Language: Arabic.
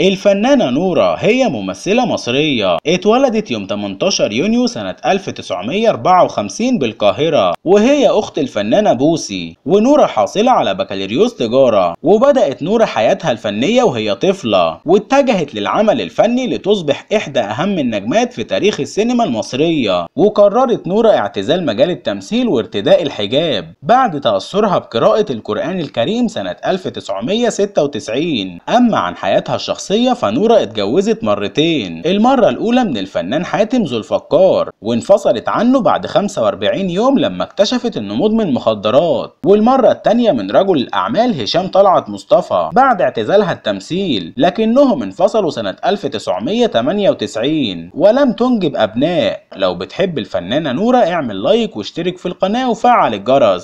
الفنانة نورة هي ممثلة مصرية اتولدت يوم 18 يونيو سنة 1954 بالقاهرة وهي أخت الفنانة بوسي ونورة حاصلة على بكالوريوس تجارة وبدأت نورة حياتها الفنية وهي طفلة واتجهت للعمل الفني لتصبح إحدى أهم النجمات في تاريخ السينما المصرية وقررت نورة اعتزال مجال التمثيل وارتداء الحجاب بعد تأثرها بقراءة القرآن الكريم سنة 1996 أما عن حياتها الشخصية شخصية فنورة اتجوزت مرتين المرة الأولى من الفنان حاتم ذو الفقار وانفصلت عنه بعد 45 يوم لما اكتشفت انه مدمن مخدرات والمرة التانية من رجل الأعمال هشام طلعت مصطفى بعد اعتزالها التمثيل لكنهم انفصلوا سنة 1998 ولم تنجب أبناء لو بتحب الفنانة نورة اعمل لايك واشترك في القناة وفعل الجرس